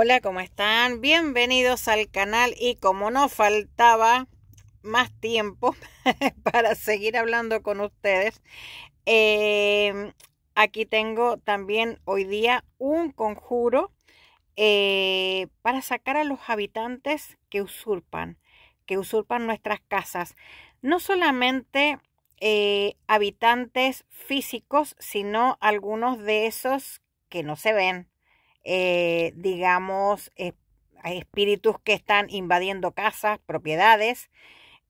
Hola, ¿cómo están? Bienvenidos al canal y como no faltaba más tiempo para seguir hablando con ustedes, eh, aquí tengo también hoy día un conjuro eh, para sacar a los habitantes que usurpan, que usurpan nuestras casas. No solamente eh, habitantes físicos, sino algunos de esos que no se ven eh, digamos, eh, espíritus que están invadiendo casas, propiedades,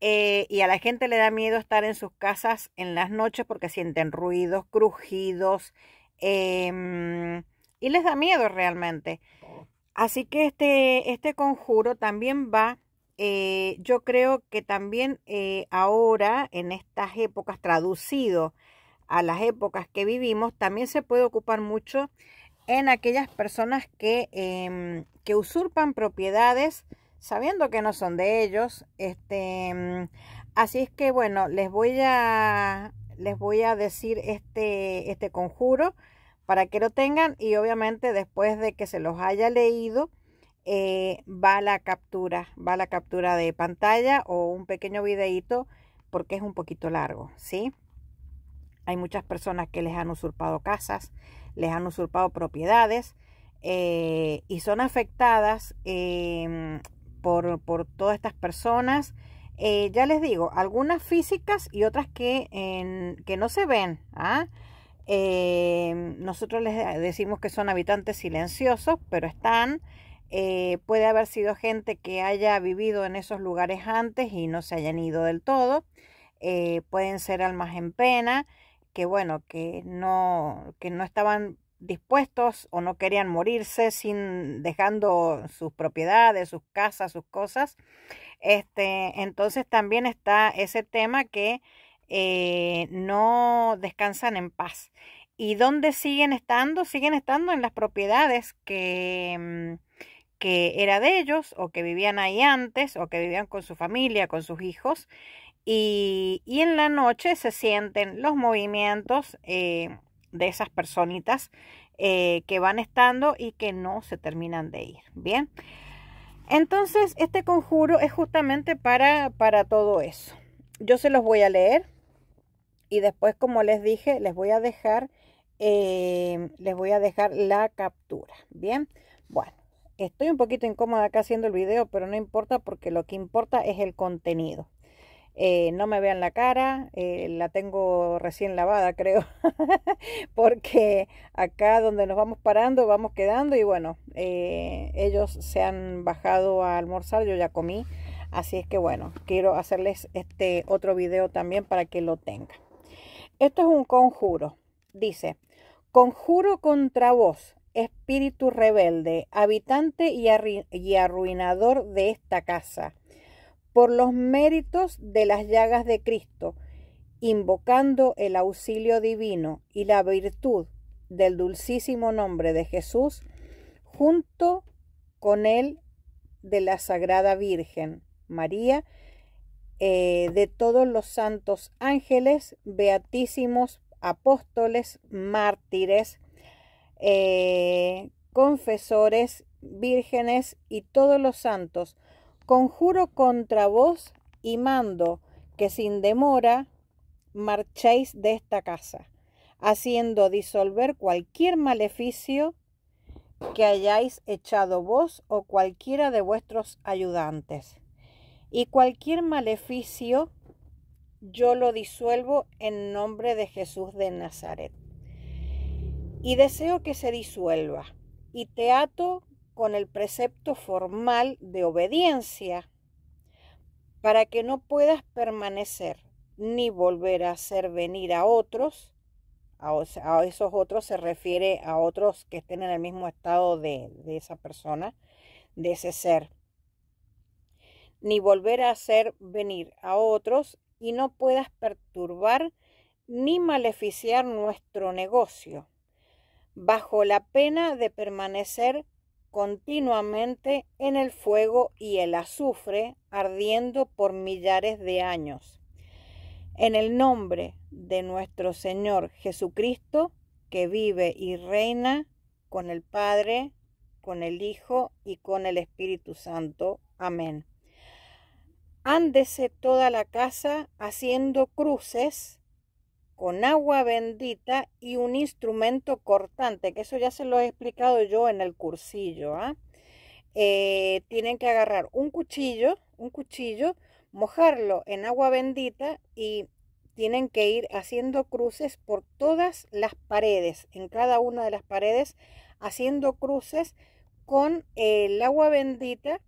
eh, y a la gente le da miedo estar en sus casas en las noches porque sienten ruidos, crujidos, em, y les da miedo realmente. Oh. Así que este, este conjuro también va yo creo que también ahora, en estas épocas, traducido a las épocas que vivimos, también se puede ocupar mucho en aquellas personas em, que, usurpan propiedades sabiendo que no son de ellos. Este, mm, así es que bueno, les voy a, les voy a decir este, este conjuro para que lo tengan y obviamente después de que se los haya leído eh, va la captura, va la captura de pantalla o un pequeño videíto porque es un poquito largo, ¿sí? Hay muchas personas que les han usurpado casas, les han usurpado propiedades eh, y son afectadas em, por, todas estas personas. Eh, ya les digo, algunas físicas y otras que, que no se ven. ¿ah? Em, nosotros les decimos que son habitantes silenciosos, pero están. Eh, puede haber sido gente que haya vivido en esos lugares antes y no se hayan ido del todo. pueden ser almas en pena que bueno, que no, que no estaban dispuestos o no querían morirse sin dejando sus propiedades, sus casas, sus cosas. Este, entonces también está ese tema que eh, no descansan en paz. ¿Y dónde siguen estando? Siguen estando en las propiedades que, mm, que era de ellos o que vivían ahí antes o que vivían con su familia, con sus hijos. Y, en la noche se sienten los movimientos eh, de esas personitas eh, que van estando y que no se terminan de ir. Bien, entonces este conjuro es justamente para, para todo eso. Yo se los voy a leer y después, como les dije, les voy a dejar, eh, les voy a dejar la captura. Bien, bueno. Estoy un poquito incómoda acá haciendo el video, pero no importa porque lo que importa es el contenido. Eh, no me vean la cara, eh, la tengo recién lavada creo, porque acá donde nos vamos parando vamos quedando y bueno, eh, ellos se han bajado a almorzar, yo ya comí, así es que bueno, quiero hacerles este otro video también para que lo tengan. Esto es un conjuro, dice, conjuro contra vos, espíritu rebelde, habitante y, arruinador de esta casa, por los méritos de las llagas de Cristo, invocando el auxilio divino y la virtud del dulcísimo nombre de Jesús, junto con él de la Sagrada Virgen María, eh, de todos los santos ángeles, beatísimos apóstoles, mártires, eh, confesores, vírgenes y todos los santos, conjuro contra vos y mando que sin demora marchéis de esta casa, haciendo disolver cualquier maleficio que hayáis echado vos o cualquiera de vuestros ayudantes. Y cualquier maleficio yo lo disuelvo en nombre de Jesús de Nazaret y deseo que se disuelva, y te ato con el precepto formal de obediencia para que no puedas permanecer ni volver a hacer venir a otros, a, esos otros se refiere a otros que estén en el mismo estado de, de esa persona, de ese ser, ni volver a hacer venir a otros y no puedas perturbar ni maleficiar nuestro negocio bajo la pena de permanecer continuamente en el fuego y el azufre ardiendo por millares de años. En el nombre de nuestro Señor Jesucristo, que vive y reina con el Padre, con el Hijo y con el Espíritu Santo. Amén. Ándese toda la casa haciendo cruces con agua bendita y un instrumento cortante, que eso ya se lo he explicado yo en el cursillo. ¿ah? Eh, tienen que agarrar un cuchillo, un cuchillo, mojarlo en agua bendita y tienen que ir haciendo cruces por todas las paredes, en cada una de las paredes, haciendo cruces con el agua bendita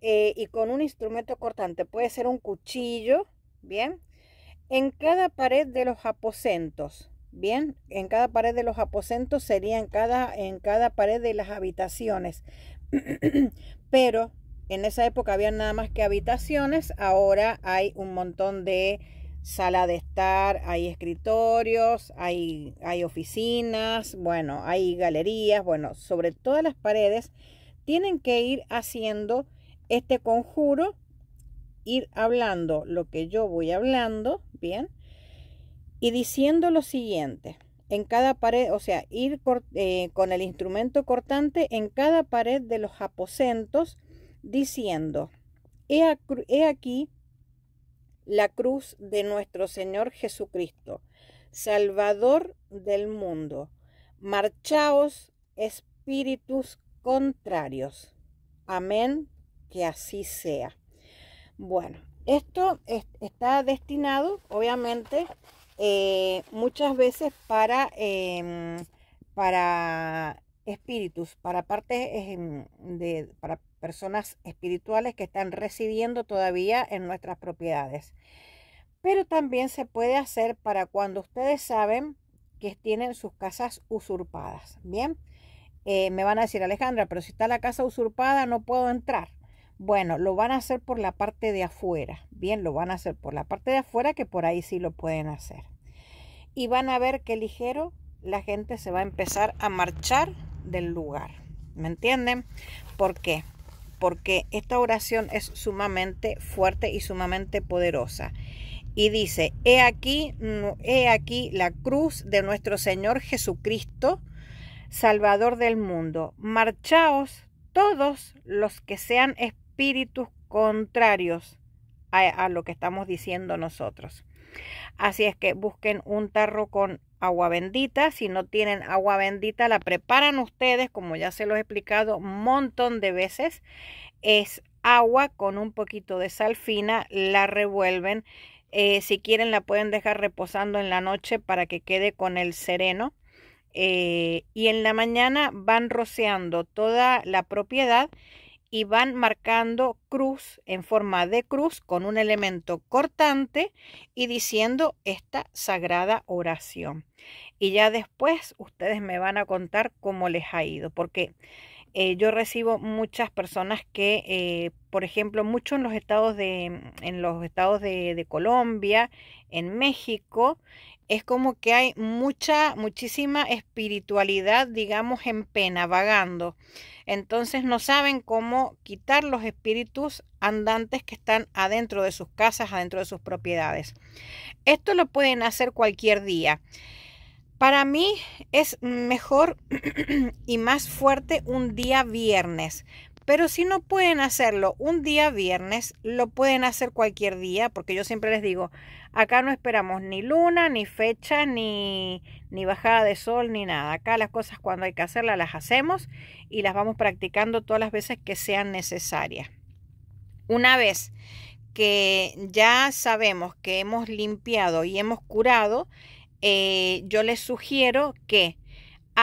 eh, y con un instrumento cortante. Puede ser un cuchillo, ¿bien? en cada pared de los aposentos. Bien, en cada pared de los aposentos sería en cada, en cada pared de las habitaciones. Pero en esa época había nada más que habitaciones, ahora hay un montón de sala de estar, hay escritorios, hay, hay oficinas, bueno, hay galerías, bueno, sobre todas las paredes tienen que ir haciendo este conjuro ir hablando lo que yo voy hablando, ¿bien? Y diciendo lo siguiente, en cada pared, o sea, ir eh, con el instrumento cortante en cada pared de los aposentos, diciendo, he aquí la cruz de nuestro Señor Jesucristo, Salvador del mundo. Marchaos, espíritus contrarios. Amén, que así sea. Bueno, esto está destinado, obviamente, eh, muchas veces para, em, para espíritus, para partes em, de, para personas espirituales que están residiendo todavía en nuestras propiedades. Pero también se puede hacer para cuando ustedes saben que tienen sus casas usurpadas. Bien, eh, me van a decir, Alejandra, pero si está la casa usurpada no puedo entrar. Bueno, lo van a hacer por la parte de afuera. Bien, lo van a hacer por la parte de afuera, que por ahí sí lo pueden hacer. Y van a ver que ligero la gente se va a empezar a marchar del lugar. ¿Me entienden? ¿Por qué? Porque esta oración es sumamente fuerte y sumamente poderosa. Y dice, he aquí, he aquí la cruz de nuestro Señor Jesucristo, Salvador del mundo. Marchaos todos los que sean espirituales espíritus contrarios a, lo que estamos diciendo nosotros. Así es que busquen un tarro con agua bendita. Si no tienen agua bendita, la preparan ustedes, como ya se lo he explicado un montón de veces. Es agua con un poquito de sal fina, la revuelven. Eh, si quieren, la pueden dejar reposando en la noche para que quede con el sereno. Eh, y en la mañana van rociando toda la propiedad y van marcando cruz en forma de cruz con un elemento cortante y diciendo esta sagrada oración. Y ya después ustedes me van a contar cómo les ha ido, porque eh, yo recibo muchas personas que, eh, por ejemplo, mucho en los estados de, en los estados de Colombia, en México, es como que hay mucha, muchísima espiritualidad, digamos, en pena, vagando. Entonces no saben cómo quitar los espíritus andantes que están adentro de sus casas, adentro de sus propiedades. Esto lo pueden hacer cualquier día. Para mí es mejor y más fuerte un día viernes, pero si no pueden hacerlo un día viernes, lo pueden hacer cualquier día, porque yo siempre les digo, acá no esperamos ni luna, ni fecha, ni, ni bajada de sol, ni nada. Acá las cosas cuando hay que hacerlas las hacemos y las vamos practicando todas las veces que sean necesarias. Una vez que ya sabemos que hemos limpiado y hemos curado, eh, yo les sugiero que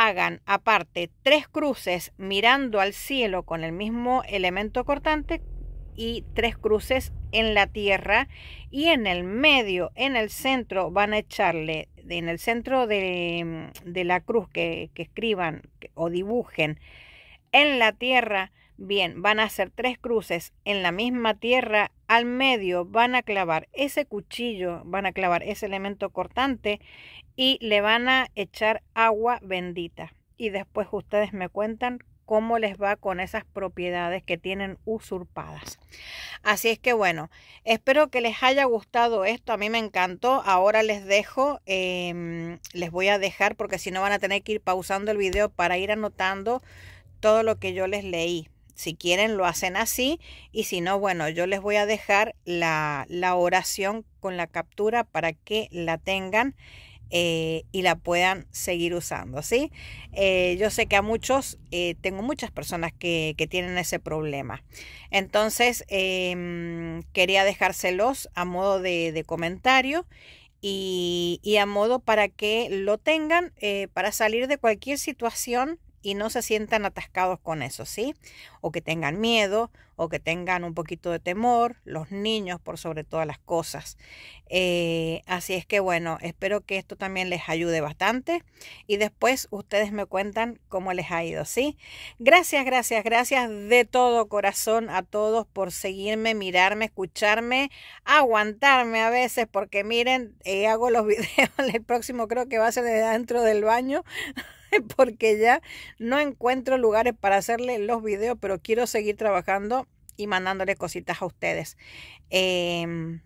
hagan aparte tres cruces mirando al cielo con el mismo elemento cortante y tres cruces en la tierra y en el medio, en el centro, van a echarle, en el centro de, mm, de la cruz que, escriban o dibujen, en la tierra, bien, van a hacer tres cruces en la misma tierra, al medio van a clavar ese cuchillo, van a clavar ese elemento cortante y le van a echar agua bendita. Y después ustedes me cuentan cómo les va con esas propiedades que tienen usurpadas. Así es que bueno, espero que les haya gustado esto, a mí me encantó, ahora les dejo, em, les voy a dejar porque si no van a tener que ir pausando el video para ir anotando todo lo que yo les leí. Si quieren lo hacen así y si no, bueno, yo les voy a dejar la, la oración con la captura para que la tengan eh, y la puedan seguir usando, ¿sí? Eh, yo sé que a muchos, eh, tengo muchas personas que, tienen ese problema. Entonces, em, quería dejárselos a modo de, comentario y, y, a modo para que lo tengan para salir de cualquier situación y no se sientan atascados con eso, ¿sí? O que tengan miedo o que tengan un poquito de temor, los niños por sobre todas las cosas. Eh, así es que bueno, espero que esto también les ayude bastante y después ustedes me cuentan cómo les ha ido, ¿sí? Gracias, gracias, gracias de todo corazón a todos por seguirme, mirarme, escucharme, aguantarme a veces porque miren, eh, hago los videos, el próximo creo que va a ser de dentro del baño. porque ya no encuentro lugares para hacerle los videos, pero quiero seguir trabajando y mandándole cositas a ustedes. Em,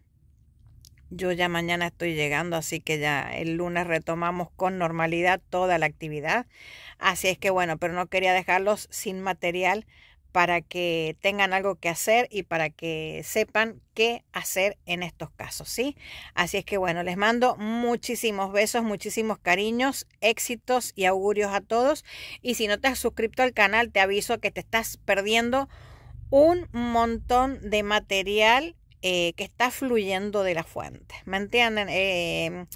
yo ya mañana estoy llegando, así que ya el lunes retomamos con normalidad toda la actividad. Así es que bueno, pero no quería dejarlos sin material para que tengan algo que hacer y para que sepan qué hacer en estos casos, ¿sí? Así es que bueno, les mando muchísimos besos, muchísimos cariños, éxitos y augurios a todos. Y si no te has suscrito al canal, te aviso que te estás perdiendo un montón de material eh, que está fluyendo de la fuente. ¿Me entienden? Em,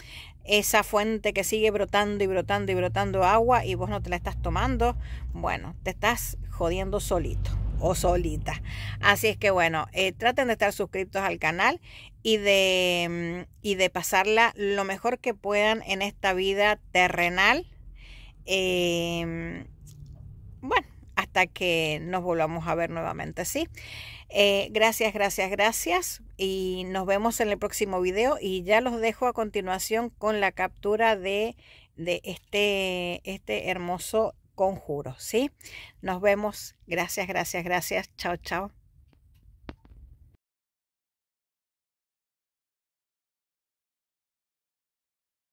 esa fuente que sigue brotando y brotando y brotando agua y vos no te la estás tomando, bueno, te estás jodiendo solito o solita. Así es que bueno, eh, traten de estar suscritos al canal y de, mm, y de pasarla lo mejor que puedan en esta vida terrenal. Em, bueno, que nos volvamos a ver nuevamente, ¿sí? Eh, gracias, gracias, gracias. Y nos vemos en el próximo video. Y ya los dejo a continuación con la captura de, de este, este hermoso conjuro, ¿sí? Nos vemos. Gracias, gracias, gracias. Chao, chao.